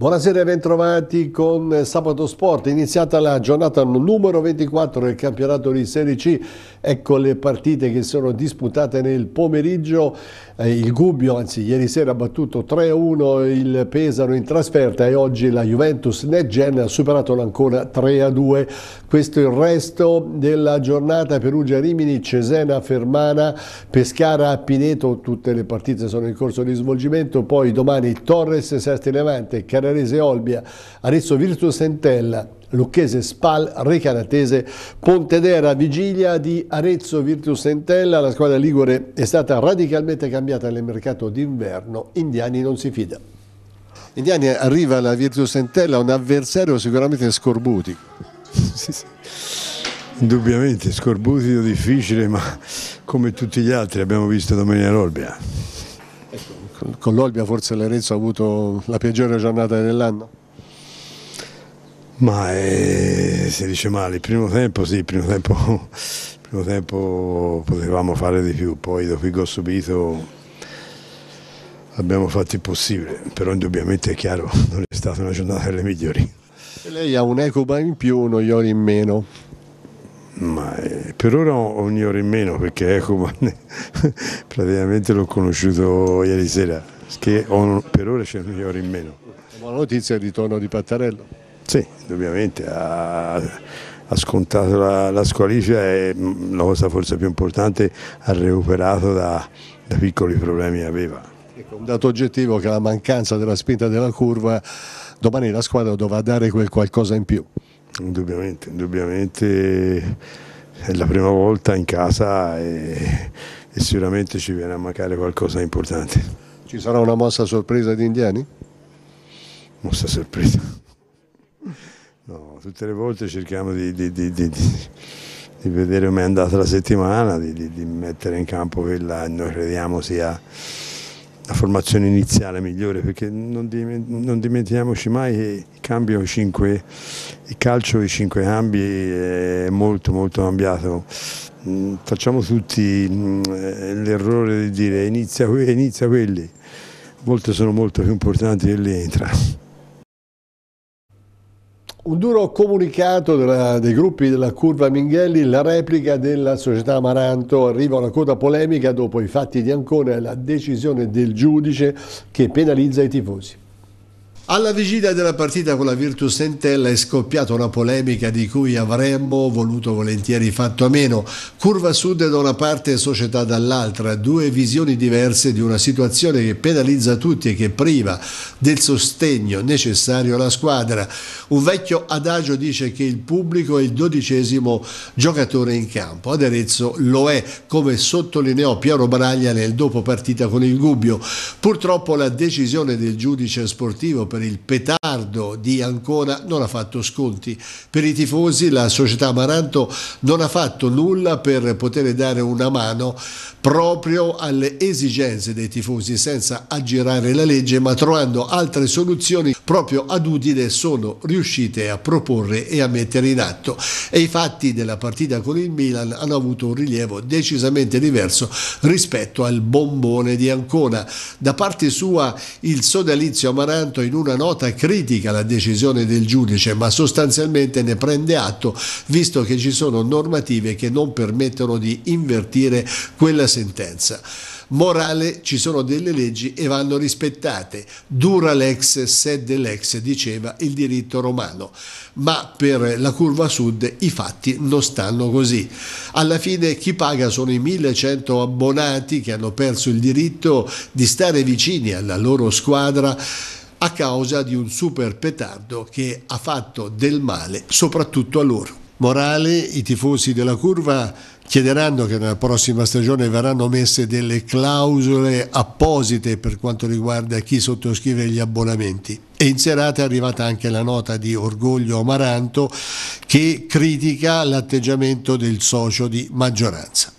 Buonasera e bentrovati con Sabato Sport. Iniziata la giornata numero 24 del campionato di Serie C Ecco le partite che sono disputate nel pomeriggio, eh, il Gubbio anzi ieri sera ha battuto 3-1 il Pesaro in trasferta e oggi la Juventus Netgen ha superato l'Ancona 3-2. Questo è il resto della giornata Perugia-Rimini, Cesena-Fermana, Pescara-Pineto, tutte le partite sono in corso di svolgimento, poi domani Torres, Sesti Levante, Canarese-Olbia, Arezzo-Virtus Entella, Lucchese Spal, Recanatese, Pontedera, vigilia di Arezzo Virtus Entella, la squadra Ligure è stata radicalmente cambiata nel mercato d'inverno, Indiani non si fida. Indiani arriva la Virtus Entella, un avversario sicuramente scorbutico. sì, sì. Indubbiamente, scorbutico, difficile, ma come tutti gli altri abbiamo visto domenica l'Olbia. Ecco, con l'Olbia forse l'Arezzo ha avuto la peggiore giornata dell'anno? Ma eh, si dice male, il primo tempo sì, il primo tempo, primo tempo potevamo fare di più, poi dopo il gol subito abbiamo fatto il possibile, però indubbiamente è chiaro, non è stata una giornata delle migliori. E lei ha un Ecoba in più, un Oiori in meno? Ma eh, per ora ho un Iori in meno perché Ecoba praticamente l'ho conosciuto ieri sera, che ho, per ora c'è un Iori in meno. Buona notizia il ritorno di Pattarello. Sì, indubbiamente ha, ha scontato la, la, squalifica e mm, la cosa forse più importante ha recuperato da, da piccoli problemi che aveva. Ecco, un dato oggettivo che la mancanza della spinta della curva domani la squadra dovrà dare quel qualcosa in più. Indubbiamente, indubbiamente è la prima volta in casa e, e sicuramente ci viene a mancare qualcosa di importante. Ci sarà una mossa sorpresa di indiani? Mossa sorpresa. No, tutte le volte cerchiamo di, di, di, di vedere com'è andata la settimana, di, mettere in campo quella che noi crediamo sia la formazione iniziale migliore, perché non, non dimentichiamoci mai che il, cambio 5, il calcio, i cinque cambi è molto molto cambiato mm, facciamo tutti mm, l'errore di dire inizia, inizia quelli, molte sono molto più importanti dell'entra. Un duro comunicato della, dei gruppi della curva Minghelli, la replica della società Amaranto arriva a una coda polemica dopo i fatti di Ancona e la decisione del giudice che penalizza i tifosi. Alla vigilia della partita con la Virtus Entella è scoppiata una polemica di cui avremmo voluto volentieri fatto a meno. Curva Sud da una parte e società dall'altra, due visioni diverse di una situazione che penalizza tutti e che priva del sostegno necessario alla squadra. Un vecchio adagio dice che il pubblico è il dodicesimo giocatore in campo. Ad Arezzo lo è, come sottolineò Piero Braglia nel dopo partita con il Gubbio. Purtroppo la decisione del giudice sportivo per per il petardo di Ancona non ha fatto sconti. Per i tifosi la società Amaranto non ha fatto nulla per poter dare una mano proprio alle esigenze dei tifosi senza aggirare la legge ma trovando altre soluzioni proprio ad Udine sono riuscite a proporre e a mettere in atto e i fatti della partita con il Milan hanno avuto un rilievo decisamente diverso rispetto al bombone di Ancona. Da parte sua il sodalizio Amaranto in un una nota critica la decisione del giudice, ma sostanzialmente ne prende atto visto che ci sono normative che non permettono di invertire quella sentenza morale ci sono delle leggi e vanno rispettate. Dura l'ex, sed l'ex, diceva il diritto romano. Ma per la curva sud i fatti non stanno così. Alla fine chi paga sono i 1100 abbonati che hanno perso il diritto di stare vicini alla loro squadra a causa di un super petardo che ha fatto del male soprattutto a loro. Morale, i tifosi della curva chiederanno che nella prossima stagione verranno messe delle clausole apposite per quanto riguarda chi sottoscrive gli abbonamenti. E in serata è arrivata anche la nota di Orgoglio Amaranto che critica l'atteggiamento del socio di maggioranza.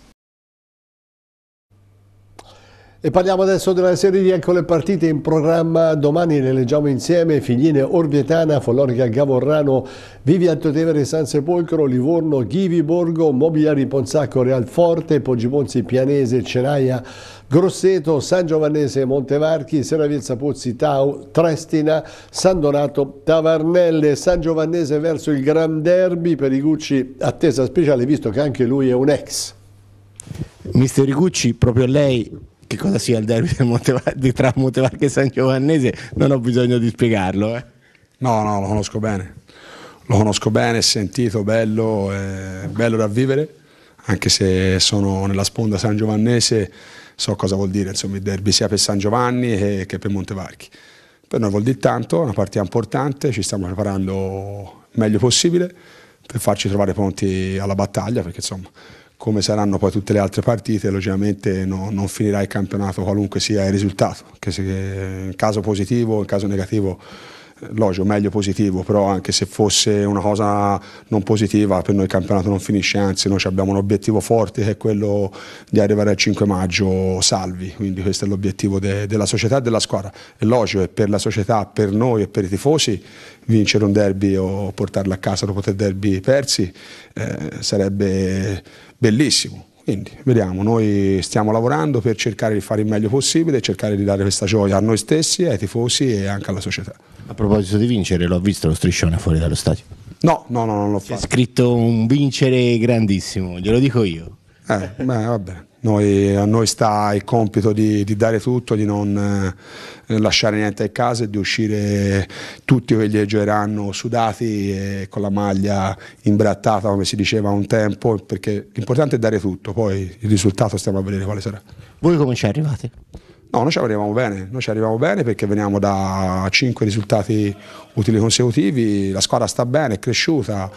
E parliamo adesso della serie di ecco le partite in programma. Domani le leggiamo insieme. Figline Orvietana, Follonica Gavorrano, Vivia Totevere San Sepolcro, Livorno, Ghivi Borgo, Mobiliari Ponzacco, Real Forte, Poggiponzi Pianese, Cenaia, Grosseto, San Giovannese, Montevarchi, Seravilza Pozzi, Tau, Trestina, San Donato, Tavarnelle, San Giovannese verso il Gran Derby per i Gucci, attesa speciale visto che anche lui è un ex. Mister Gucci, proprio lei che cosa sia il derby Montevar- di, tra Montevarchi e San Giovannese non ho bisogno di spiegarlo. Eh. No, no, lo conosco bene. Lo conosco bene, è sentito, bello, eh, bello da vivere, anche se sono nella sponda San Giovannese, so cosa vuol dire insomma, il derby sia per San Giovanni che, che per Montevarchi. Per noi vuol dire tanto, è una partita importante, ci stiamo preparando meglio possibile per farci trovare pronti alla battaglia, perché insomma come saranno poi tutte le altre partite, logicamente no, non finirà il campionato qualunque sia il risultato, che se, in caso positivo o in caso negativo eh, logio, meglio positivo, però anche se fosse una cosa non positiva per noi il campionato non finisce, anzi noi abbiamo un obiettivo forte che è quello di arrivare al 5 maggio salvi, quindi questo è l'obiettivo de della società e della squadra. È logio e per la società, per noi e per i tifosi vincere un derby o portarlo a casa dopo tre derby persi eh, sarebbe bellissimo. Quindi vediamo, noi stiamo lavorando per cercare di fare il meglio possibile cercare di dare questa gioia a noi stessi, ai tifosi e anche alla società. A proposito di vincere, l'ho visto lo striscione fuori dallo stadio? No, no, no, non l'ho fatto. C'è scritto un vincere grandissimo, glielo dico io. Eh, beh, va bene. Noi, a noi sta il compito di, di, dare tutto, di non eh, lasciare niente a casa e di uscire tutti quelli che giocheranno sudati e con la maglia imbrattata come si diceva un tempo, perché l'importante è dare tutto, poi il risultato stiamo a vedere quale sarà. Voi come ci arrivate? No, noi ci arriviamo bene, noi ci arriviamo bene perché veniamo da 5 risultati utili consecutivi, la squadra sta bene, è cresciuta,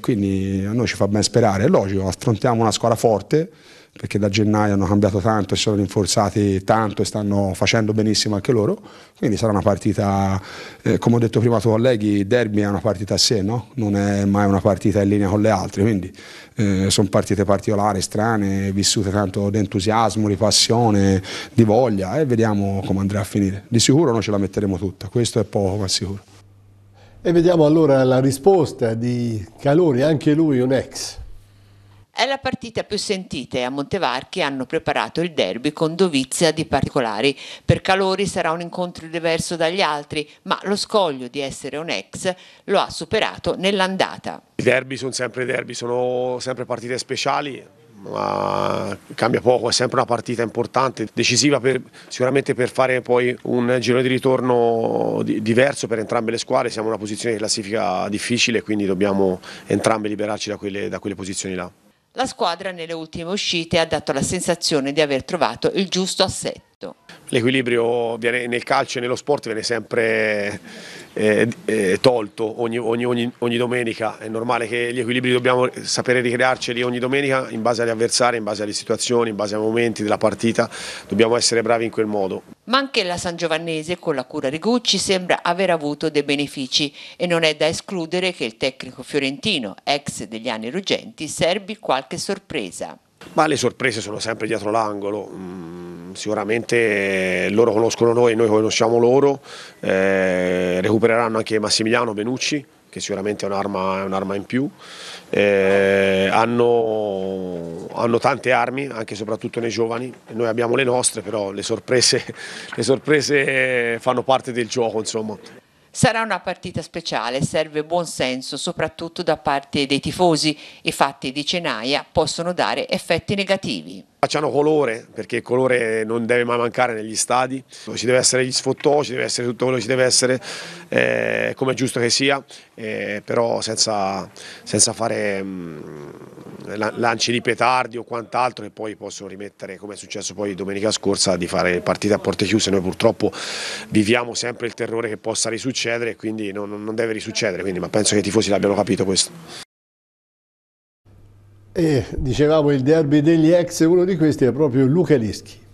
quindi a noi ci fa ben sperare, è logico, affrontiamo una squadra forte, perché da gennaio hanno cambiato tanto e sono rinforzati tanto e stanno facendo benissimo anche loro, quindi sarà una partita, eh, come ho detto prima ai tuoi colleghi, derby è una partita a sé, no? non è mai una partita in linea con le altre, quindi eh, sono partite particolari, strane, vissute tanto di entusiasmo, di passione, di voglia e vediamo come andrà a finire. Di sicuro noi ce la metteremo tutta, questo è poco ma sicuro. E vediamo allora la risposta di Calori, anche lui un ex. È la partita più sentita e a Montevarchi hanno preparato il derby con dovizia di particolari. Per Calori sarà un incontro diverso dagli altri, ma lo scoglio di essere un ex lo ha superato nell'andata. I derby sono sempre derby, sono sempre partite speciali, ma cambia poco, è sempre una partita importante, decisiva per, sicuramente per fare poi un giro di ritorno diverso per entrambe le squadre, siamo in una posizione di classifica difficile quindi dobbiamo entrambe liberarci da quelle, da quelle posizioni là. La squadra nelle ultime uscite ha dato la sensazione di aver trovato il giusto assetto. L'equilibrio nel calcio e nello sport viene sempre eh, eh, tolto ogni, ogni, ogni, ogni, domenica, è normale che gli equilibri dobbiamo sapere ricrearceli ogni domenica in base agli avversari, in base alle situazioni, in base ai momenti della partita, dobbiamo essere bravi in quel modo ma anche la San Giovannese con la cura Rigucci sembra aver avuto dei benefici e non è da escludere che il tecnico fiorentino, ex degli anni ruggenti, serbi qualche sorpresa. Ma le sorprese sono sempre dietro l'angolo, mm, sicuramente eh, loro conoscono noi, noi conosciamo loro, eh, recupereranno anche Massimiliano Benucci, che sicuramente è un'arma, un in più. Eh, hanno, hanno, tante armi, anche e soprattutto nei giovani. Noi abbiamo le nostre, però le sorprese, le sorprese eh, fanno parte del gioco. Insomma. Sarà una partita speciale, serve buon senso soprattutto da parte dei tifosi. I fatti di Cenaia possono dare effetti negativi. Facciano colore, perché il colore non deve mai mancare negli stadi, ci deve essere gli sfottò, ci deve essere tutto quello che ci deve essere, eh, come è giusto che sia, eh, però senza, senza fare mh, mm, lanci di petardi o quant'altro che poi possono rimettere, come è successo poi domenica scorsa, di fare partite a porte chiuse. Noi purtroppo viviamo sempre il terrore che possa risuccedere e quindi non, non deve risuccedere, quindi, ma penso che i tifosi l'abbiano capito questo. E dicevamo il derby degli ex, uno di questi è proprio Luca Lischi.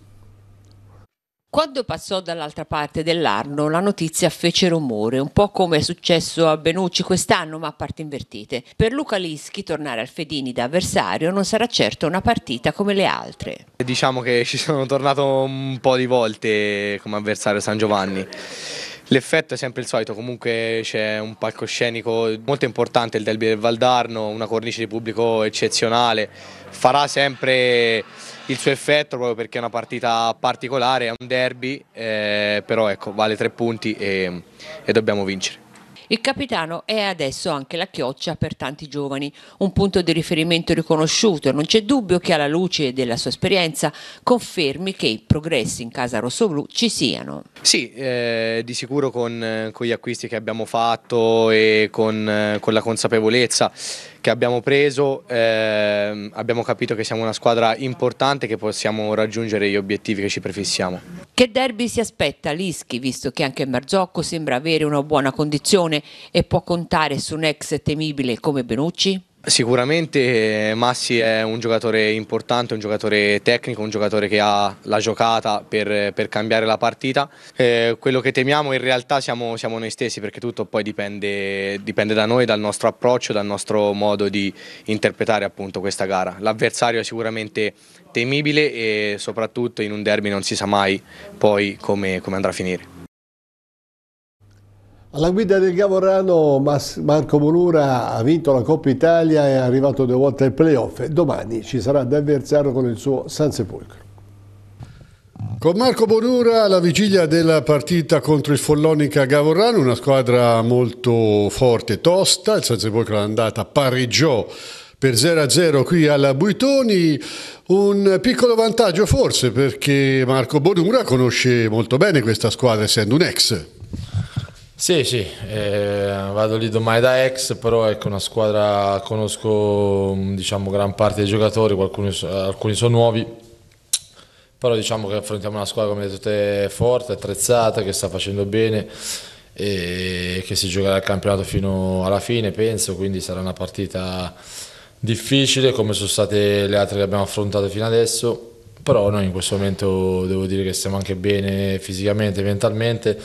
Quando passò dall'altra parte dell'Arno la notizia fece rumore, un po' come è successo a Benucci quest'anno, ma a parti invertite. Per Luca Lischi tornare al Fedini da avversario non sarà certo una partita come le altre. Diciamo che ci sono tornato un po' di volte come avversario San Giovanni L'effetto è sempre il solito, comunque c'è un palcoscenico molto importante, il derby del Valdarno, una cornice di pubblico eccezionale, farà sempre il suo effetto proprio perché è una partita particolare, è un derby, eh, però ecco, vale tre punti e, e dobbiamo vincere. Il capitano è adesso anche la chioccia per tanti giovani, un punto di riferimento riconosciuto e non c'è dubbio che alla luce della sua esperienza confermi che i progressi in casa rossoblu ci siano. Sì, eh, di sicuro con, eh, con, gli acquisti che abbiamo fatto e con, eh, con la consapevolezza che abbiamo preso eh, abbiamo capito che siamo una squadra importante che possiamo raggiungere gli obiettivi che ci prefissiamo. Che derby si aspetta Lischi, visto che anche Marzocco sembra avere una buona condizione e può contare su un ex temibile come Benucci? Sicuramente eh, Massi è un giocatore importante, un giocatore tecnico, un giocatore che ha la giocata per, per cambiare la partita. Eh, quello che temiamo in realtà siamo, siamo noi stessi perché tutto poi dipende, dipende, da noi, dal nostro approccio, dal nostro modo di interpretare appunto questa gara. L'avversario è sicuramente temibile e soprattutto in un derby non si sa mai poi come, come andrà a finire. Alla guida del Gavorano Marco Molura ha vinto la Coppa Italia e è arrivato due volte ai playoff. Domani ci sarà da avversario con il suo San Sepolcro. Con Marco Bonura alla vigilia della partita contro il Follonica Gavorrano, una squadra molto forte e tosta, il San Sepolcro andata pareggiò per 0-0 qui alla Buitoni, un piccolo vantaggio forse perché Marco Bonura conosce molto bene questa squadra essendo un ex. Sì, sì, eh, vado lì domani da ex, però ecco una squadra, conosco mm, diciamo, gran parte dei giocatori, qualcuno, alcuni sono nuovi, però diciamo che affrontiamo una squadra come detto forte, attrezzata, che sta facendo bene e che si giocherà il campionato fino alla fine, penso, quindi sarà una partita difficile come sono state le altre che abbiamo affrontato fino adesso, però noi in questo momento devo dire che stiamo anche bene fisicamente e mentalmente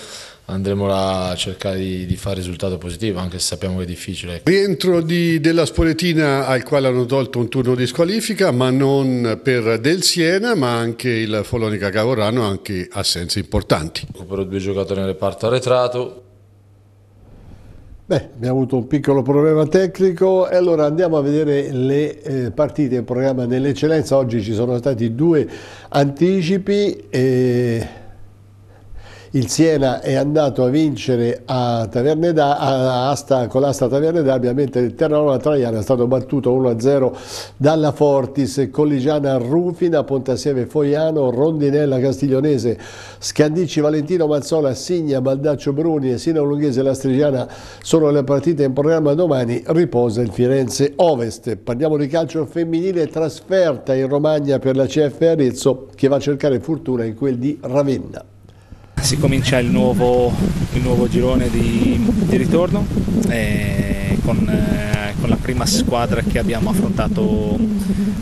andremo a cercare di, di fare risultato positivo, anche se sappiamo che è difficile. Ecco. Rientro di, della Spoletina al quale hanno tolto un turno di squalifica, ma non per Del Siena, ma anche il Folonica Gavorano, anche assenze importanti. Recupero due giocatori nel reparto arretrato. Beh, abbiamo avuto un piccolo problema tecnico e allora andiamo a vedere le eh, partite in programma dell'eccellenza. Oggi ci sono stati due anticipi. E eh, il Siena è andato a vincere a Taverneda, a Asta, con l'asta Taverne d'Abbia, mentre il Terranova Traiano è stato battuto 1-0 dalla Fortis, Colligiana Rufina, Pontassieve Foiano, Rondinella Castiglionese, Scandici Valentino Mazzola, Signa, Baldaccio Bruni e Sina Lunghese Lastrigiana sono le partite in programma domani, riposa il Firenze Ovest. Parliamo di calcio femminile, trasferta in Romagna per la CF Arezzo che va a cercare fortuna in quel di Ravenna si comincia il nuovo, il nuovo girone di, di ritorno eh, con, eh, con, la prima squadra che abbiamo affrontato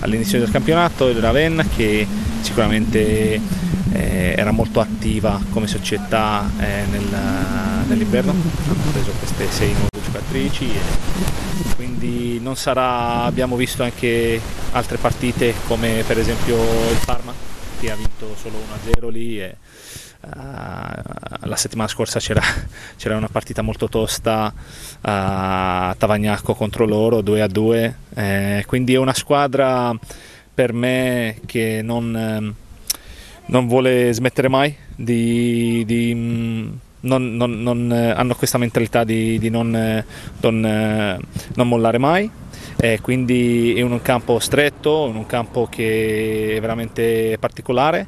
all'inizio del campionato, il Ravenna, che sicuramente eh, era molto attiva come società eh, nel, nell'inverno, hanno preso queste sei nuove giocatrici e quindi non sarà, abbiamo visto anche altre partite come per esempio il Parma che ha vinto solo 1-0 lì. E, eh, la settimana scorsa c'era, c'era, una partita molto tosta a uh, eh, Tavagnacco contro loro 2 a 2 eh, quindi è una squadra per me che non, ehm, non vuole smettere mai di, di mh, mm, non, non, eh, hanno questa mentalità di, di non, eh, non mollare mai eh, quindi è un campo stretto, un campo che è veramente particolare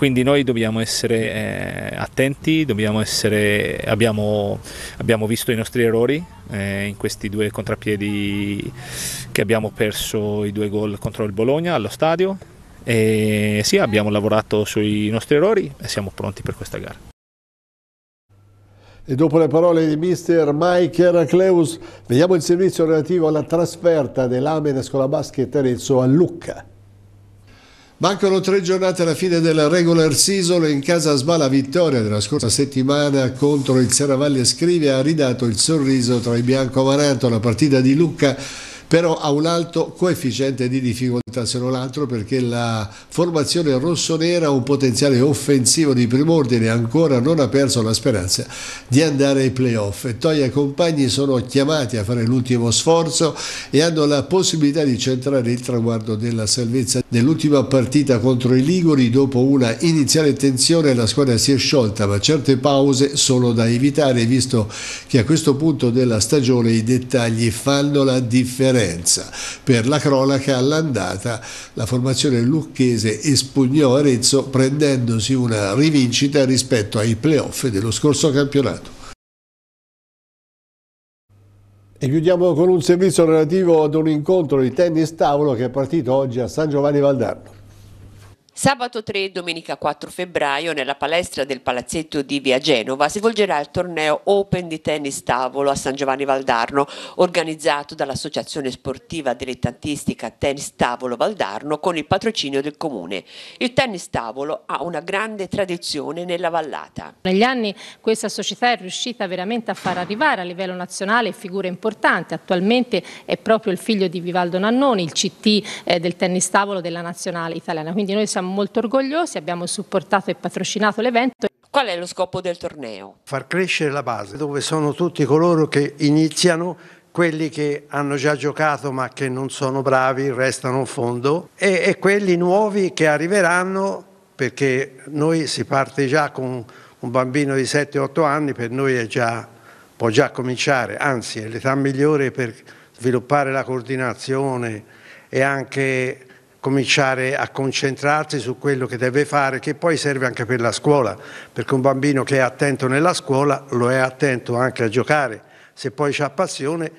quindi noi dobbiamo essere eh, attenti, dobbiamo essere, abbiamo, abbiamo, visto i nostri errori eh, in questi due contrapiedi che abbiamo perso i due gol contro il Bologna allo stadio e sì, abbiamo lavorato sui nostri errori e siamo pronti per questa gara. E dopo le parole di mister Mike Heracleus, vediamo il servizio relativo alla trasferta dell'Amen Scuola Basket Arezzo a Lucca. Mancano tre giornate alla fine della regular season in casa Sbala la vittoria della scorsa settimana contro il Serravalle Scrive ha ridato il sorriso tra i bianco-amaranto. La partita di Lucca però ha un alto coefficiente di difficoltà se non altro perché la formazione rossonera ha un potenziale offensivo di prim'ordine ancora non ha perso la speranza di andare ai playoff e Toia e compagni sono chiamati a fare l'ultimo sforzo e hanno la possibilità di centrare il traguardo della salvezza nell'ultima partita contro i Liguri dopo una iniziale tensione la squadra si è sciolta ma certe pause sono da evitare visto che a questo punto della stagione i dettagli fanno la differenza Firenza. Per la cronaca all'andata la formazione lucchese espugnò Arezzo prendendosi una rivincita rispetto ai playoff dello scorso campionato. E chiudiamo con un servizio relativo ad un incontro di tennis tavolo che è partito oggi a San Giovanni Valdarno. Sabato 3 e domenica 4 febbraio nella palestra del palazzetto di Via Genova si svolgerà il torneo Open di tennis tavolo a San Giovanni Valdarno organizzato dall'Associazione Sportiva Dilettantistica Tennis Tavolo Valdarno con il patrocinio del comune. Il tennis tavolo ha una grande tradizione nella vallata. Negli anni questa società è riuscita veramente a far arrivare a livello nazionale figure importanti. Attualmente è proprio il figlio di Vivaldo Nannoni, il CT eh, del tennis tavolo della nazionale italiana. Quindi noi siamo molto orgogliosi, abbiamo supportato e patrocinato l'evento. Qual è lo scopo del torneo? Far crescere la base, dove sono tutti coloro che iniziano quelli che hanno già giocato ma che non sono bravi, restano a fondo, e, e, quelli nuovi che arriveranno, perché noi si parte già con un bambino di 7-8 anni, per noi è già, può già cominciare, anzi è l'età migliore per sviluppare la coordinazione e anche cominciare a concentrarsi su quello che deve fare, che poi serve anche per la scuola, perché un bambino che è attento nella scuola lo è attento anche a giocare, se poi ha passione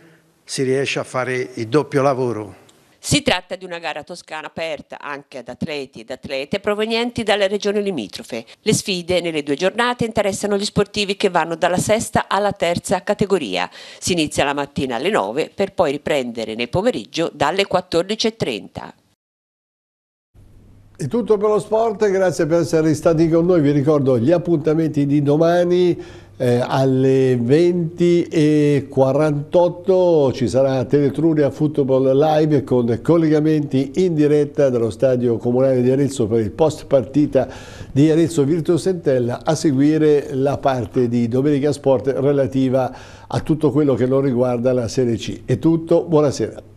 si riesce a fare il doppio lavoro. Si tratta di una gara toscana aperta anche ad atleti ed atlete provenienti dalle regioni limitrofe. Le sfide nelle due giornate interessano gli sportivi che vanno dalla sesta alla terza categoria. Si inizia la mattina alle 9 per poi riprendere nel pomeriggio dalle 14.30. È tutto per lo sport, grazie per essere stati con noi, vi ricordo gli appuntamenti di domani eh, alle 20.48 ci sarà Teletruria Football Live con collegamenti in diretta dallo stadio comunale di Arezzo per il post partita di Arezzo Virtus Sentella. a seguire la parte di Domenica Sport relativa a tutto quello che non riguarda la Serie C. È tutto, buonasera.